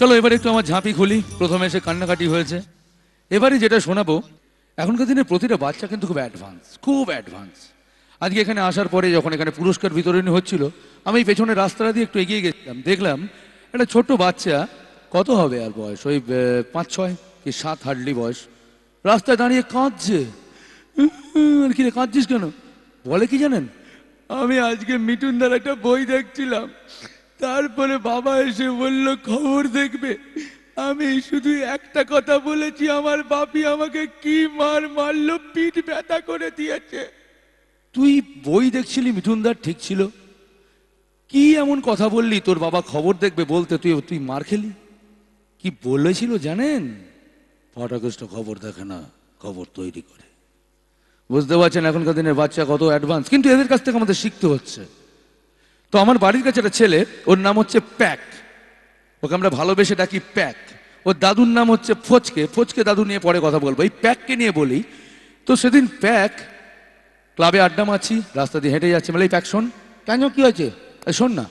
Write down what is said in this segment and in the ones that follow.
চলো এবার একটু আমার ঝাঁপি খুলি প্রথমে এসে কান্নাকাটি হয়েছে এবারে যেটা শোনাবো এখনকার দিনে প্রতিটা বাচ্চা কিন্তু খুব অ্যাডভান্স খুব অ্যাডভান্স আজকে এখানে আসার পরে যখন এখানে পুরস্কার বিতরণী হচ্ছিল আমি পেছনে রাস্তাটা দিয়ে একটু এগিয়ে গেছিলাম দেখলাম একটা ছোট্ট বাচ্চা কত হবে আর বয়স ওই পাঁচ ছয় কি সাত হার্ডলি বয়স রাস্তায় দাঁড়িয়ে কাঁদছে আর কি রে কাঁদছিস কেন বলে কি জানেন আমি আজকে মিটুন দ্বারা একটা বই দেখছিলাম তারপরে বাবা এসে বলল খবর দেখবে আমি শুধু একটা কথা বলেছি আমার বাপি আমাকে কি মার মারলো পিঠ ব্যথা করে দিয়েছে তুই বই দেখছিলি মিথুনদার ঠিক ছিল কি এমন কথা বললি তোর বাবা খবর দেখবে বলতে তুই তুই মার খেলি কি বলেছিল জানেন ফটাকেষ্ট খবর দেখে না খবর তৈরি করে বুঝতে পারছেন এখনকার দিনের বাচ্চা কত অ্যাডভান্স কিন্তু এদের কাছ থেকে আমাদের শিখতে হচ্ছে তো আমার বাড়ির কাছে একটা ছেলে ওর নাম হচ্ছে প্যাক ওকে আমরা ভালোবেসে ডাকি প্যাক ওর দাদুর নাম হচ্ছে ফোচকে ফোচকে দাদু নিয়ে পরে কথা বলবো এই প্যাককে নিয়ে বলি তো সেদিন প্যাক ক্লাবে আড্ডা মারছি রাস্তা দিয়ে হেঁটে যাচ্ছে বলে এই প্যাক শোন কেন কী হয়েছে শোন না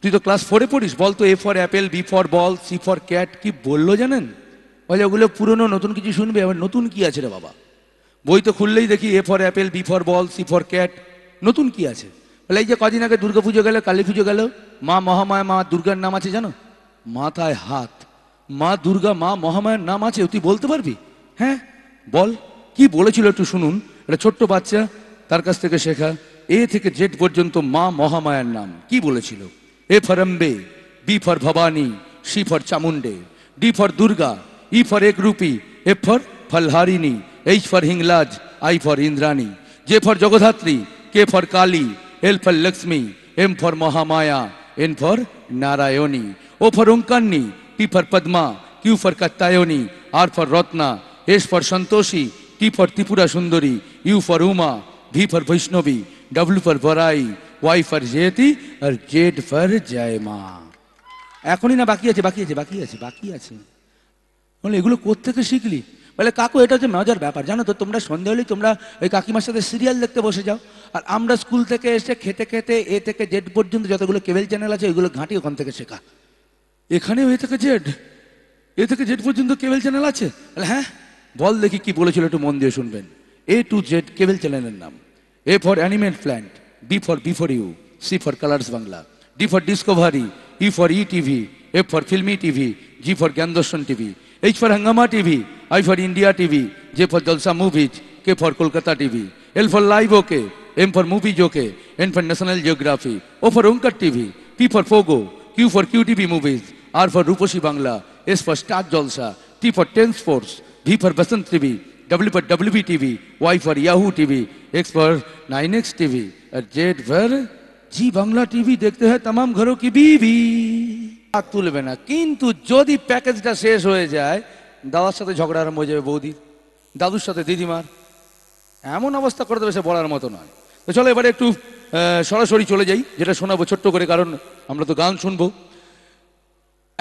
তুই তো ক্লাস ফোরে পড়িস বল তো A for apple B for ball C for cat কি বললো জানেন বলে ওগুলো পুরনো নতুন কিছু শুনবে আবার নতুন কি আছে রে বাবা বই তো খুললেই দেখি A for apple B for ball C for cat নতুন কি আছে তাহলে এই যে কদিন আগে দুর্গা পুজো গেল কালী পুজো গেল মা মহামায়া মা দুর্গার নাম আছে জানো মাথায় হাত মা দুর্গা মা মহামায়ার নাম আছে তুই বলতে পারবি হ্যাঁ বল কি বলেছিল একটু শুনুন এটা ছোট্ট বাচ্চা তার কাছ থেকে শেখা এ থেকে জেট পর্যন্ত মা মহামায়ার নাম কি বলেছিল A for Ambe B for Bhavani C for Chamunde D for Durga E for এক রুপি A for Phalaharini H for Hinglaj I for Indrani J for Jagadhatri K for Kali L for Lakshmi M for Mahamaya N for Narayani O for ওঙ্কান্নি T for Padma Q for Katyayani R for Ratna S for Santoshi T for Tripura Sundari U for Uma V for Vaishnavi W for ভরাই Y for জেতি আর Z for জয়মা এখনই না বাকি আছে বাকি আছে বাকি আছে বাকি আছে এগুলো কোথেকে শিখলি বলে কাকু এটা হচ্ছে মজার ব্যাপার জানো তো তোমরা সন্ধে হলেই তোমরা ওই কাকিমার সাথে সিরিয়াল দেখতে বসে যাও আর আমরা স্কুল থেকে এসে খেতে খেতে এ থেকে জেড পর্যন্ত যতগুলো কেবল চ্যানেল আছে ওইগুলো ঘাঁটি ওখান থেকে শেখা এখানেও এ থেকে জেড এ থেকে জেড পর্যন্ত কেবল চ্যানেল আছে বলে হ্যাঁ বল দেখি কি বলেছিল একটু মন দিয়ে শুনবেন এ টু জেড কেবল চ্যানেলের নাম A for Animal Planet B for B for U C for Colors Bangla D for Discovery E for E TV F for Filmy TV G for Gyan Darshan TV H for Hungama TV I for India TV J for Jalsha Movies K for Kolkata TV L for Live OK M for Movies OK N for National Geographic O for Onkar TV P for Pogo Q for Q TV Movies R for Ruposhi Bangla S for Star Jalsha T for Ten Sports V for Basant TV W for W B TV Y for Yahoo TV X for nine X TV Z for Zee Bangla TV देखते हैं तमाम घरों की बीवी আর তুলবে না কিন্তু যদি প্যাকেজটা শেষ হয়ে যায় দাদার সাথে ঝগড়া আরম্ভ হয়ে যাবে বৌদি দাদুর সাথে দিদিমার এমন অবস্থা করে দেবে সে বলার মতো নয় তো চলো এবারে একটু সরাসরি চলে যাই যেটা শোনাবো ছোট্ট করে কারণ আমরা তো গান শুনবো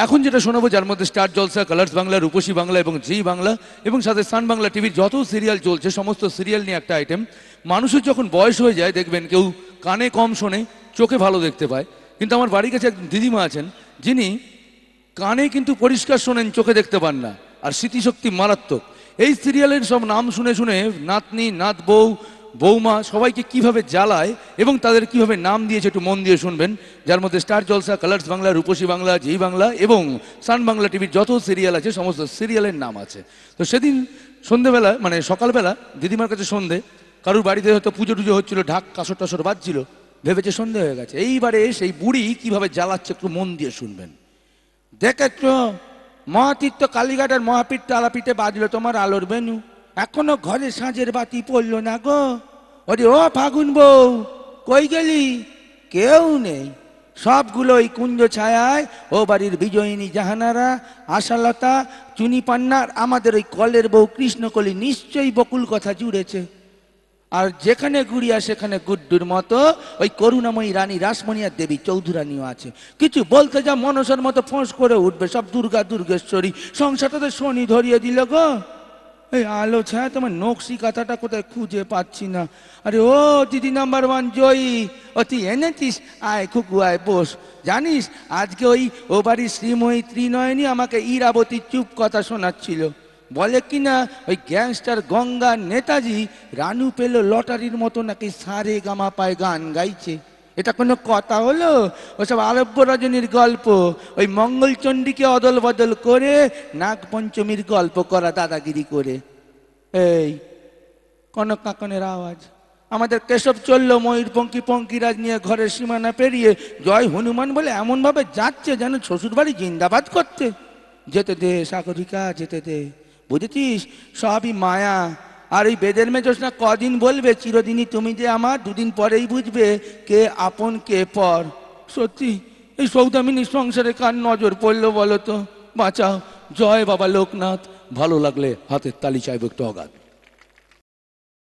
এখন যেটা শোনাবো যার মধ্যে স্টার জলসা কালার্স বাংলা রূপসী বাংলা এবং জি বাংলা এবং সাথে সান বাংলা টিভির যত সিরিয়াল চলছে সমস্ত সিরিয়াল নিয়ে একটা আইটেম মানুষের যখন বয়স হয়ে যায় দেখবেন কেউ কানে কম শোনে চোখে ভালো দেখতে পায় কিন্তু আমার বাড়ির কাছে একজন দিদিমা আছেন যিনি কানে কিন্তু পরিষ্কার শোনেন চোখে দেখতে পান না আর স্মৃতিশক্তি মারাত্মক এই সিরিয়ালের সব নাম শুনে শুনে নাতনি নাত বউ বৌমা সবাইকে কিভাবে জ্বালায় এবং তাদের কিভাবে নাম দিয়েছে একটু মন দিয়ে শুনবেন যার মধ্যে স্টার জলসা কালার্স বাংলা রূপসী বাংলা জি বাংলা এবং সান বাংলা টিভির যত সিরিয়াল আছে সমস্ত সিরিয়ালের নাম আছে তো সেদিন সন্ধেবেলা মানে সকালবেলা দিদিমার কাছে সন্ধে কারুর বাড়িতে হয়তো পুজো টুজো হচ্ছিলো ঢাক কাসর টাসর বাজছিল ভেবেছে সন্ধে হয়ে গেছে এইবারে সেই বুড়ি কিভাবে জ্বালাচ্ছে একটু মন দিয়ে শুনবেন একটু মহাতীর্থ কালীঘাটের মহাপীঠ তালাপীঠে বাজলো তোমার আলোর বেনু এখনো ঘরে সাঁজের বাতি পড়লো না গো ওরে ও ফাগুন বউ কই গেলি কেউ নেই সবগুলো ওই কুঞ্জ ছায়ায় ও বাড়ির বিজয়িনী জাহানারা আশালতা চুনি পান্নার আমাদের ওই কলের বউ কৃষ্ণকলি নিশ্চয়ই বকুল কথা জুড়েছে আর যেখানে ঘুরিয়া সেখানে গুড্ডুর মতো ওই করুণাময়ী রানী রাসমণিয়া দেবী চৌধুরানীও আছে কিছু বলতে যা মনসার মতো ফোঁস করে উঠবে সব দুর্গা দুর্গেশ্বরী সংসারটাতে শনি ধরিয়ে দিল গো এই আলো ছায়া তোমার নকশি কাঁথাটা কোথায় খুঁজে পাচ্ছি না আরে ও দিদি নাম্বার ওয়ান জয়ী ও তুই এনেছিস আয় খুকু আয় বোস জানিস আজকে ওই ও বাড়ির শ্রীময়ী ত্রিনয়নী আমাকে ইরাবতী চুপ কথা শোনাচ্ছিল বলে কিনা ওই গ্যাংস্টার গঙ্গা নেতাজি রানু পেল লটারির মতো নাকি সারে গামা পায় গান গাইছে এটা কোনো কথা হলো ওসব আরব্য রজনীর গল্প ওই মঙ্গলচণ্ডীকে অদল বদল করে নাগপঞ্চমীর গল্প করা দাদাগিরি করে এই কনক কাকনের আওয়াজ আমাদের কেশব চললো ময়ূর পঙ্কি পঙ্কিরাজ নিয়ে ঘরের সীমানা পেরিয়ে জয় হনুমান বলে এমনভাবে যাচ্ছে যেন শ্বশুরবাড়ি জিন্দাবাদ করতে যেতে দে সাগরিকা যেতে দে বুঝেছিস সবই মায়া আর এই বেদের মেজোসনা কদিন বলবে চিরদিনই তুমি যে আমার দুদিন পরেই বুঝবে কে আপন কে পর সত্যি এই সৌদামিনী সংসারে কার নজর পড়লো বলো তো বাঁচাও জয় বাবা লোকনাথ ভালো লাগলে হাতের তালি চাইব একটু অগাধ